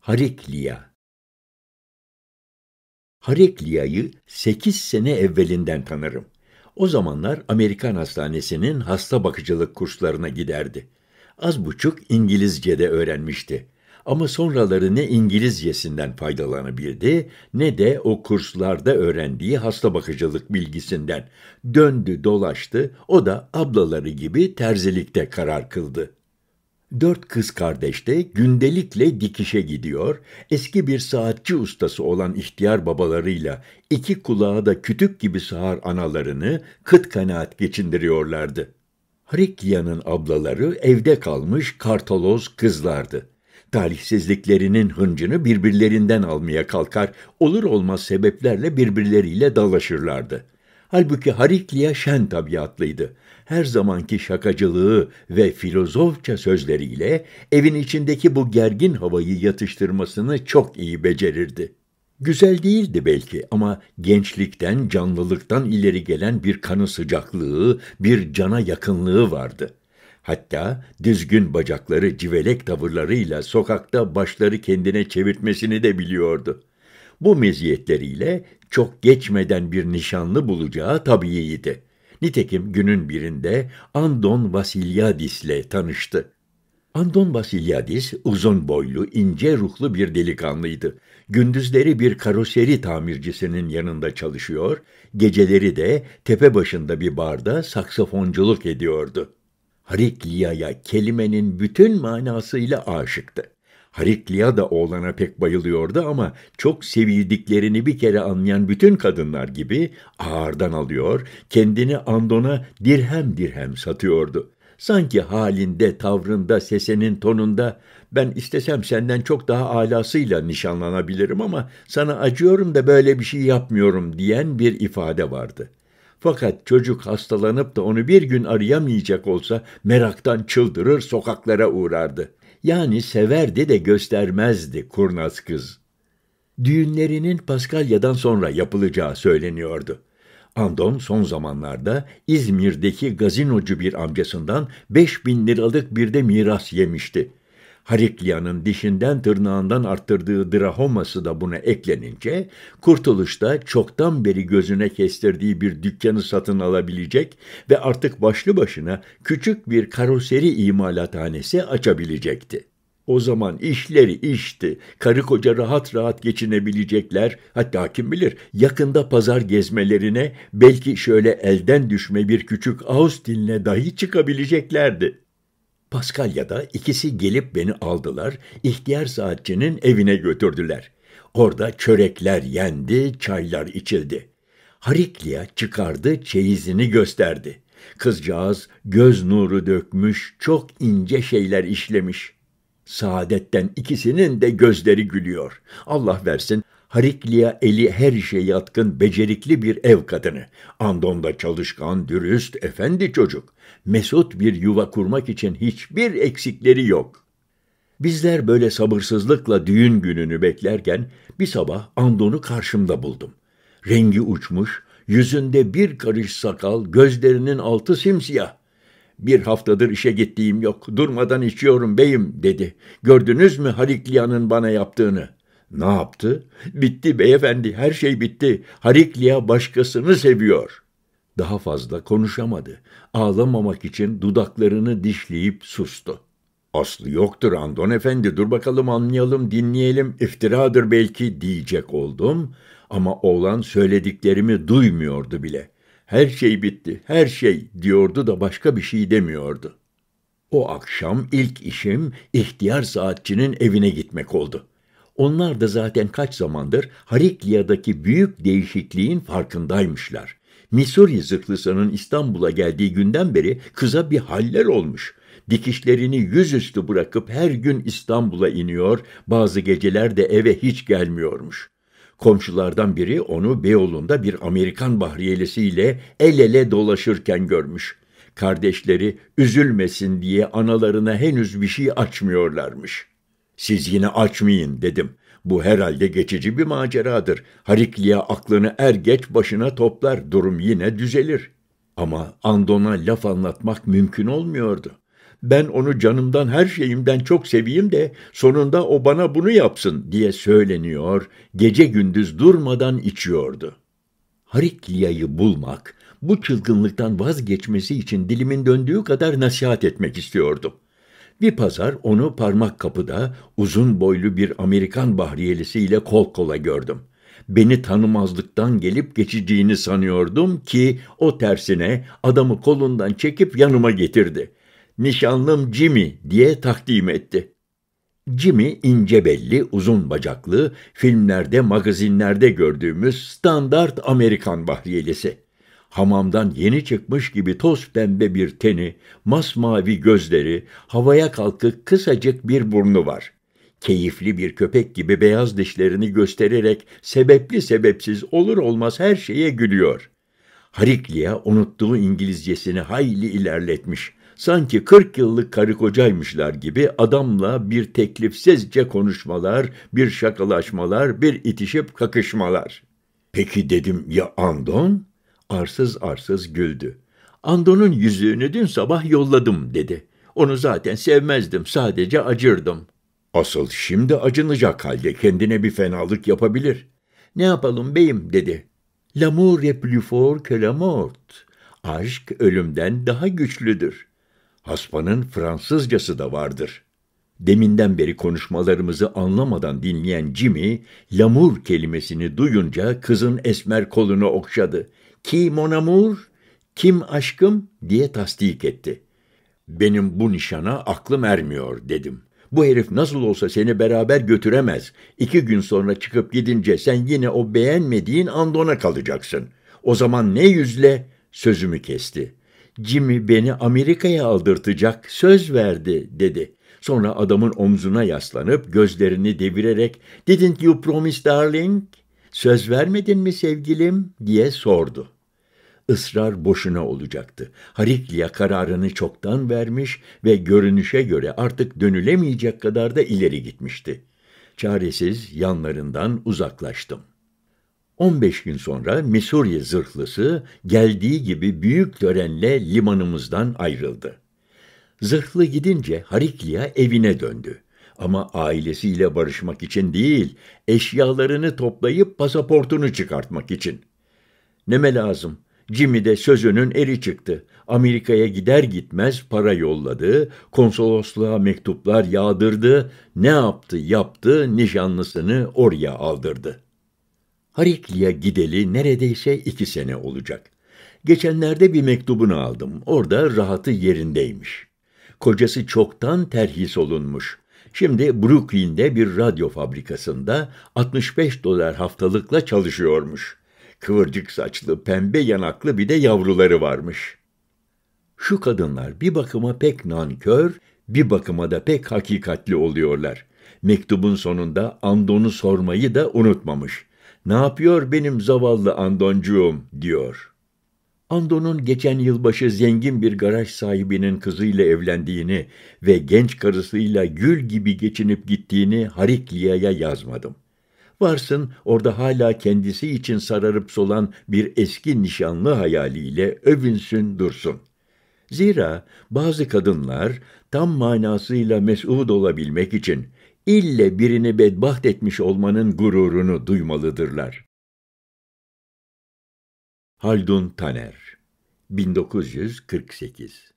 Hariklia. Harikliayı 8 sene evvelinden tanırım. O zamanlar Amerikan Hastanesi'nin hasta bakıcılık kurslarına giderdi. Az buçuk İngilizce de öğrenmişti. Ama sonraları ne İngilizcesinden faydalanabildi ne de o kurslarda öğrendiği hasta bakıcılık bilgisinden. Döndü dolaştı, o da ablaları gibi terzilikte karar kıldı. Dört kız kardeş de gündelikle dikişe gidiyor, eski bir saatçi ustası olan ihtiyar babalarıyla iki kulağa da kütük gibi sağar analarını kıt kanaat geçindiriyorlardı. Harikya'nın ablaları evde kalmış Kartaloz kızlardı. Talihsizliklerinin hıncını birbirlerinden almaya kalkar, olur olmaz sebeplerle birbirleriyle dalaşırlardı.'' Halbuki Hariklia şen tabiatlıydı. Her zamanki şakacılığı ve filozofça sözleriyle evin içindeki bu gergin havayı yatıştırmasını çok iyi becerirdi. Güzel değildi belki ama gençlikten, canlılıktan ileri gelen bir kanı sıcaklığı, bir cana yakınlığı vardı.'' Hatta düzgün bacakları civelek tavırlarıyla sokakta başları kendine çevirtmesini de biliyordu. Bu meziyetleriyle çok geçmeden bir nişanlı bulacağı tabiiydi. Nitekim günün birinde Andon ile tanıştı. Andon Vasilyadis uzun boylu, ince ruhlu bir delikanlıydı. Gündüzleri bir karoseri tamircisinin yanında çalışıyor, geceleri de tepe başında bir barda saksafonculuk ediyordu. Harikliya'ya kelimenin bütün manasıyla aşıktı. Harikliya da oğlana pek bayılıyordu ama çok sevildiklerini bir kere anlayan bütün kadınlar gibi ağırdan alıyor, kendini Andon'a dirhem dirhem satıyordu. Sanki halinde, tavrında, sesenin tonunda ben istesem senden çok daha alasıyla nişanlanabilirim ama sana acıyorum da böyle bir şey yapmıyorum diyen bir ifade vardı.'' Fakat çocuk hastalanıp da onu bir gün arayamayacak olsa meraktan çıldırır sokaklara uğrardı. Yani severdi de göstermezdi kurnaz kız. Düğünlerinin Paskalya'dan sonra yapılacağı söyleniyordu. Andon son zamanlarda İzmir'deki gazinocu bir amcasından 5000 liralık bir de miras yemişti. Harikliya'nın dişinden tırnağından arttırdığı drahoması da buna eklenince, kurtuluşta çoktan beri gözüne kestirdiği bir dükkanı satın alabilecek ve artık başlı başına küçük bir karoseri imalathanesi açabilecekti. O zaman işleri işti, karı koca rahat rahat geçinebilecekler, hatta kim bilir yakında pazar gezmelerine belki şöyle elden düşme bir küçük Austin'le dahi çıkabileceklerdi. Paskalya'da ikisi gelip beni aldılar, ihtiyar saatçinin evine götürdüler. Orada çörekler yendi, çaylar içildi. Hariklia çıkardı, çeyizini gösterdi. Kızcağız göz nuru dökmüş, çok ince şeyler işlemiş. Saadetten ikisinin de gözleri gülüyor. Allah versin Harikliya eli her işe yatkın, becerikli bir ev kadını. Andon'da çalışkan, dürüst, efendi çocuk. Mesut bir yuva kurmak için hiçbir eksikleri yok. Bizler böyle sabırsızlıkla düğün gününü beklerken bir sabah Andon'u karşımda buldum. Rengi uçmuş, yüzünde bir karış sakal, gözlerinin altı simsiyah. Bir haftadır işe gittiğim yok, durmadan içiyorum beyim dedi. Gördünüz mü Harikliyanın bana yaptığını?'' Ne yaptı? Bitti beyefendi, her şey bitti. Hariklia başkasını seviyor. Daha fazla konuşamadı. Ağlamamak için dudaklarını dişleyip sustu. Aslı yoktur Andon Efendi, dur bakalım anlayalım, dinleyelim, iftiradır belki diyecek oldum. Ama oğlan söylediklerimi duymuyordu bile. Her şey bitti, her şey diyordu da başka bir şey demiyordu. O akşam ilk işim ihtiyar saatçinin evine gitmek oldu. Onlar da zaten kaç zamandır Harikliya'daki büyük değişikliğin farkındaymışlar. Missouri zırhlısının İstanbul'a geldiği günden beri kıza bir haller olmuş. Dikişlerini yüzüstü bırakıp her gün İstanbul'a iniyor, bazı geceler de eve hiç gelmiyormuş. Komşulardan biri onu Beyoğlu'nda bir Amerikan bahriyelisiyle el ele dolaşırken görmüş. Kardeşleri üzülmesin diye analarına henüz bir şey açmıyorlarmış.'' Siz yine açmayın dedim. Bu herhalde geçici bir maceradır. Harikli'ye aklını er geç başına toplar, durum yine düzelir. Ama Andon'a laf anlatmak mümkün olmuyordu. Ben onu canımdan her şeyimden çok seveyim de sonunda o bana bunu yapsın diye söyleniyor, gece gündüz durmadan içiyordu. Harikliya'yı bulmak, bu çılgınlıktan vazgeçmesi için dilimin döndüğü kadar nasihat etmek istiyordum. Bir pazar onu parmak kapıda uzun boylu bir Amerikan bahriyelisiyle kol kola gördüm. Beni tanımazlıktan gelip geçeceğini sanıyordum ki o tersine adamı kolundan çekip yanıma getirdi. Nişanlım Jimmy diye takdim etti. Jimmy ince belli, uzun bacaklı, filmlerde, magazinlerde gördüğümüz standart Amerikan bahriyelisi. Hamamdan yeni çıkmış gibi toz pembe bir teni, masmavi gözleri, havaya kalkık kısacık bir burnu var. Keyifli bir köpek gibi beyaz dişlerini göstererek sebepli sebepsiz olur olmaz her şeye gülüyor. Hariklia unuttuğu İngilizcesini hayli ilerletmiş. Sanki kırk yıllık karı kocaymışlar gibi adamla bir teklifsizce konuşmalar, bir şakalaşmalar, bir itişip kakışmalar. Peki dedim ya Andon? Arsız arsız güldü. Ando'nun yüzüğünü dün sabah yolladım dedi. Onu zaten sevmezdim, sadece acırdım. Asıl şimdi acınacak halde kendine bir fenalık yapabilir. Ne yapalım beyim dedi. L'amour est plus fort que la mort. Aşk ölümden daha güçlüdür. Haspanın Fransızcası da vardır. Deminden beri konuşmalarımızı anlamadan dinleyen Jimmy, lamur kelimesini duyunca kızın esmer kolunu okşadı. Ki mon amour, kim aşkım diye tasdik etti. Benim bu nişana aklım ermiyor dedim. Bu herif nasıl olsa seni beraber götüremez. İki gün sonra çıkıp gidince sen yine o beğenmediğin andona kalacaksın. O zaman ne yüzle sözümü kesti. Jimmy beni Amerika'ya aldırtacak söz verdi dedi. Sonra adamın omzuna yaslanıp gözlerini devirerek ''Didn't you promise darling?'' Söz vermedin mi sevgilim diye sordu. Israr boşuna olacaktı. Hariklia kararını çoktan vermiş ve görünüşe göre artık dönülemeyecek kadar da ileri gitmişti. Çaresiz yanlarından uzaklaştım. 15 gün sonra Missouri zırhlısı geldiği gibi büyük törenle limanımızdan ayrıldı. Zırhlı gidince Hariklia evine döndü. Ama ailesiyle barışmak için değil, eşyalarını toplayıp pasaportunu çıkartmak için. Neme lazım? Jimmy de sözünün eri çıktı. Amerika'ya gider gitmez para yolladı, konsolosluğa mektuplar yağdırdı, ne yaptı yaptı nişanlısını oraya aldırdı. Harikli'ye gideli neredeyse iki sene olacak. Geçenlerde bir mektubunu aldım, orada rahatı yerindeymiş. Kocası çoktan terhis olunmuş, Şimdi Brooklyn'de bir radyo fabrikasında 65 dolar haftalıkla çalışıyormuş. Kıvırcık saçlı, pembe yanaklı bir de yavruları varmış. Şu kadınlar bir bakıma pek nankör, bir bakıma da pek hakikatli oluyorlar. Mektubun sonunda Andon'u sormayı da unutmamış. Ne yapıyor benim zavallı Andoncuğum diyor. Ando'nun geçen yılbaşı zengin bir garaj sahibinin kızıyla evlendiğini ve genç karısıyla gül gibi geçinip gittiğini Hariklia'ya yazmadım. Varsın orada hala kendisi için sararıp solan bir eski nişanlı hayaliyle övünsün dursun. Zira bazı kadınlar tam manasıyla mesut olabilmek için ille birini bedbaht etmiş olmanın gururunu duymalıdırlar. Haldun Taner 1948